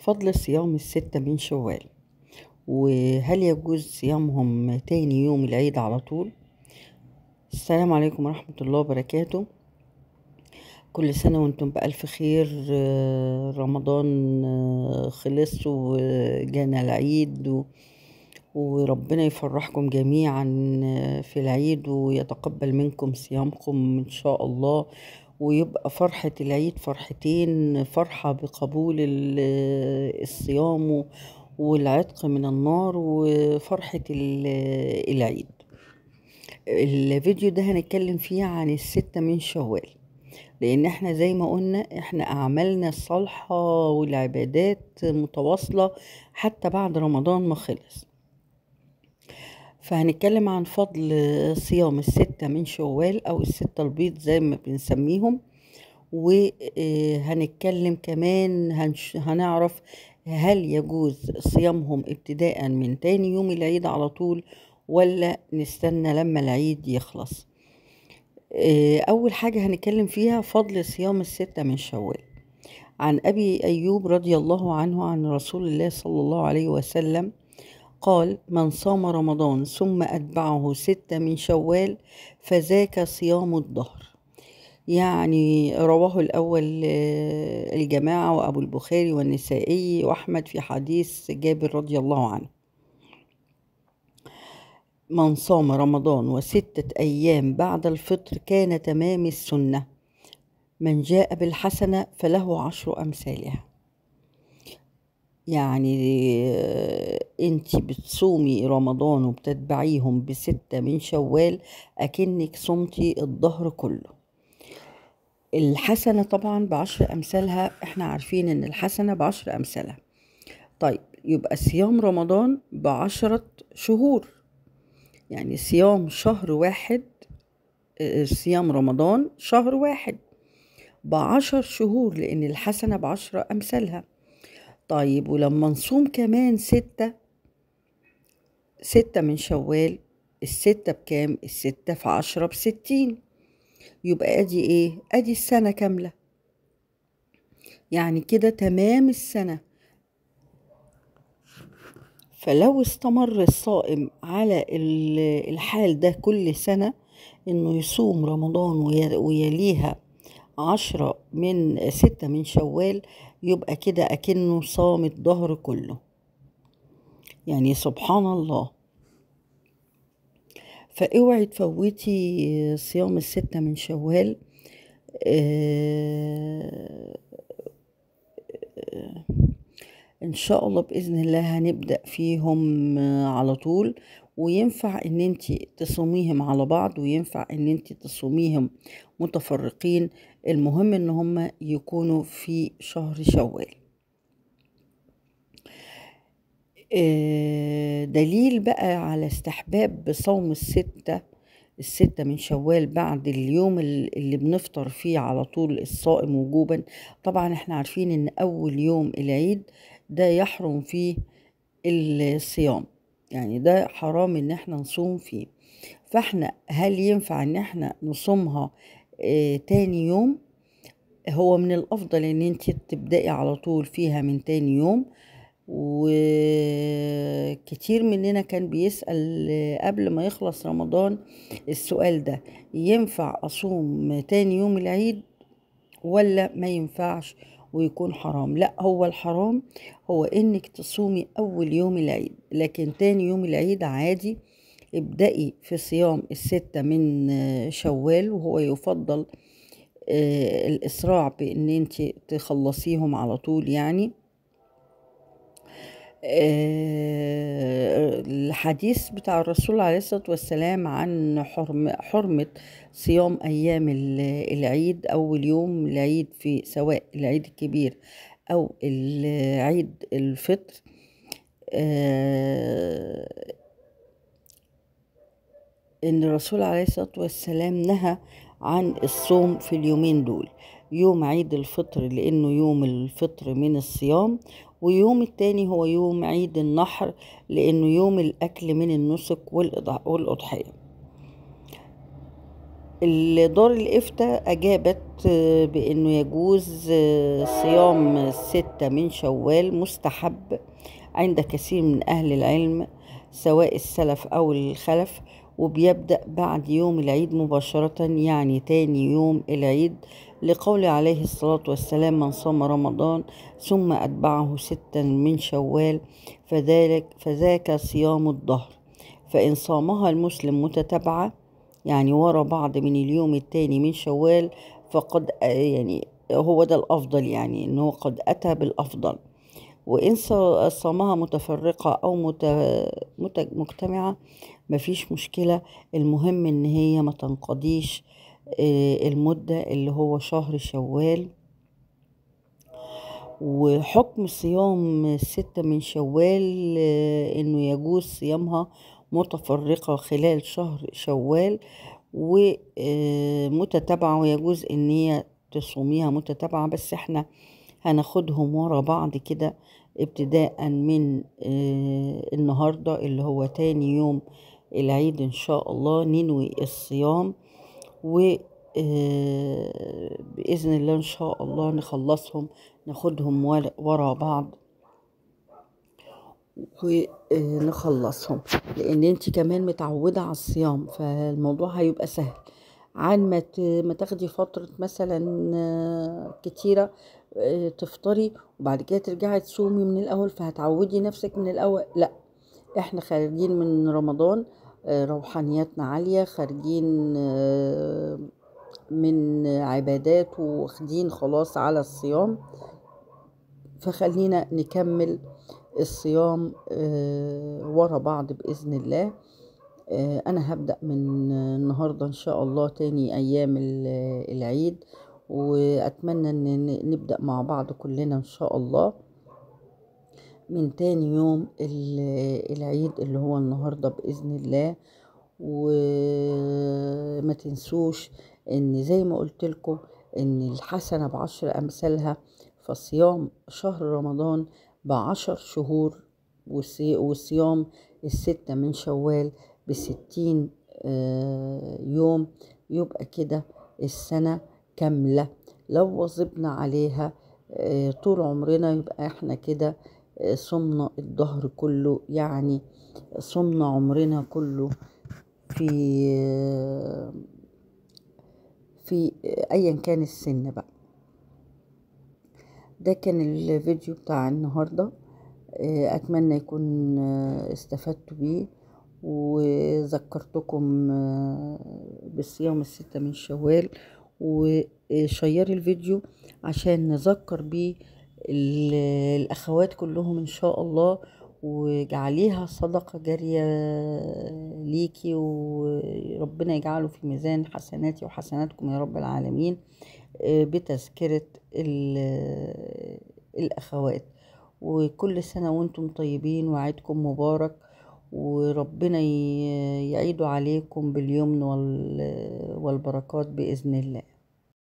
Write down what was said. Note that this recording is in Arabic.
فضل صيام الستة من شوال وهل يجوز صيامهم تاني يوم العيد على طول السلام عليكم ورحمة الله وبركاته كل سنة وانتم بألف خير آه، رمضان آه، خلص وجانا العيد وربنا يفرحكم جميعا آه، في العيد ويتقبل منكم صيامكم ان شاء الله ويبقى فرحة العيد فرحتين فرحة بقبول الصيام والعتق من النار وفرحة العيد الفيديو ده هنتكلم فيه عن الستة من شوال لان احنا زي ما قلنا احنا اعمالنا الصالحة والعبادات متواصلة حتى بعد رمضان ما خلص فهنتكلم عن فضل صيام الستة من شوال أو الستة البيض زي ما بنسميهم وهنتكلم آه، كمان هنش هنعرف هل يجوز صيامهم ابتداء من تاني يوم العيد على طول ولا نستنى لما العيد يخلص آه، أول حاجة هنتكلم فيها فضل صيام الستة من شوال عن أبي أيوب رضي الله عنه عن رسول الله صلى الله عليه وسلم قال من صام رمضان ثم أتبعه ستة من شوال فذاك صيام الدهر يعني رواه الأول آه، الجماعة وأبو البخاري والنسائي وأحمد في حديث جابر رضي الله عنه من صام رمضان وستة أيام بعد الفطر كان تمام السنة من جاء بالحسنة فله عشر أمثالها يعني آه، انت بتصومي رمضان وبتتبعيهم بستة من شوال أكنك صمتي الظهر كله الحسنة طبعا بعشر أمثالها احنا عارفين ان الحسنة بعشر أمثالها طيب يبقى صيام رمضان بعشرة شهور يعني صيام شهر واحد آه، صيام رمضان شهر واحد بعشر شهور لأن الحسنة بعشرة أمثالها طيب ولما نصوم كمان ستة ستة من شوال الستة بكام الستة في عشرة بستين يبقى ادي ايه ادي السنة كاملة يعني كده تمام السنة فلو استمر الصائم على الحال ده كل سنة انه يصوم رمضان ويليها عشرة من ستة من شوال يبقى كده أكنه صام الظهر كله يعني سبحان الله فاوعي تفوتي صيام الستة من شوال آه، آه، آه، ان شاء الله باذن الله هنبدا فيهم على طول وينفع ان انت تصوميهم على بعض وينفع ان انت تصوميهم متفرقين المهم ان هم يكونوا في شهر شوال آه، دليل بقى على استحباب صوم الستة الستة من شوال بعد اليوم اللي بنفطر فيه على طول الصائم وجوبا طبعا احنا عارفين ان اول يوم العيد ده يحرم فيه الصيام يعني ده حرام ان احنا نصوم فيه فاحنا هل ينفع ان احنا نصومها اه تاني يوم هو من الافضل ان انت تبدأي على طول فيها من تاني يوم وكتير مننا كان بيسأل آه، قبل ما يخلص رمضان السؤال ده ينفع أصوم تاني يوم العيد ولا ما ينفعش ويكون حرام لا هو الحرام هو انك تصومي اول يوم العيد لكن تاني يوم العيد عادي ابدأي في صيام الستة من آه، شوال وهو يفضل آه، الإسراع بأن أنت تخلصيهم على طول يعني آه، الحديث بتاع الرسول عليه الصلاة والسلام عن حرم حرمة صيام أيام العيد أول يوم العيد في سواء العيد الكبير أو العيد الفطر آه، إن الرسول عليه الصلاة والسلام نهى عن الصوم في اليومين دول يوم عيد الفطر لأنه يوم الفطر من الصيام ويوم التاني هو يوم عيد النحر لأنه يوم الأكل من النسك والأضحية دار الإفتاء أجابت بأنه يجوز صيام الستة من شوال مستحب عند كثير من أهل العلم سواء السلف أو الخلف وبيبدأ بعد يوم العيد مباشرة يعني تاني يوم العيد لقول عليه الصلاة والسلام من صام رمضان ثم أتبعه ستا من شوال فذلك فذاك صيام الظهر فإن صامها المسلم متتابعة يعني ورا بعض من اليوم التاني من شوال فقد يعني هو ده الأفضل يعني إنه قد أتى بالأفضل وإن صامها متفرقة أو مجتمعة مفيش مشكلة المهم ان هي ما تنقضيش آه، المدة اللي هو شهر شوال وحكم صيام الستة من شوال آه، انه يجوز صيامها متفرقة خلال شهر شوال ومتتابعة آه، ويجوز ان هي تصوميها متتابعة بس احنا هناخدهم ورا بعض كده ابتداء من النهاردة اللي هو تاني يوم العيد ان شاء الله ننوي الصيام و آه، باذن الله ان شاء الله نخلصهم ناخدهم ورا بعض ونخلصهم آه، لان انت كمان متعوده على الصيام فالموضوع هيبقى سهل عن ما ما تاخدي فتره مثلا آه، كتيره تفطري وبعد كده ترجعي تصومي من الاول فهتعودي نفسك من الاول لا احنا خارجين من رمضان روحانياتنا عالية خارجين آه، من عبادات واخدين خلاص على الصيام فخلينا نكمل الصيام آه، ورا بعض بإذن الله آه، أنا هبدأ من النهاردة إن شاء الله تاني أيام العيد وأتمنى أن نبدأ مع بعض كلنا إن شاء الله من تاني يوم العيد اللي هو النهاردة بإذن الله وما تنسوش ان زي ما قلت لكم ان الحسنة بعشر امثالها فصيام شهر رمضان بعشر شهور وصيام الستة من شوال بستين آه، يوم يبقى كده السنة كاملة لو واظبنا عليها آه، طول عمرنا يبقى احنا كده صمنا الظهر كله يعني صمنا عمرنا كله في في ايا كان السن بقى ده كان الفيديو بتاع النهارده اتمنى يكون استفدتوا بيه وذكرتكم بالصيام الستة من شوال وشيري الفيديو عشان نذكر بيه الاخوات كلهم ان شاء الله وجعليها صدقه جاريه ليكي وربنا يجعله في ميزان حسناتي وحسناتكم يا رب العالمين آه، بتذكره الاخوات وكل سنه وانتم طيبين وعيدكم مبارك وربنا يعيد عليكم باليمن والبركات باذن الله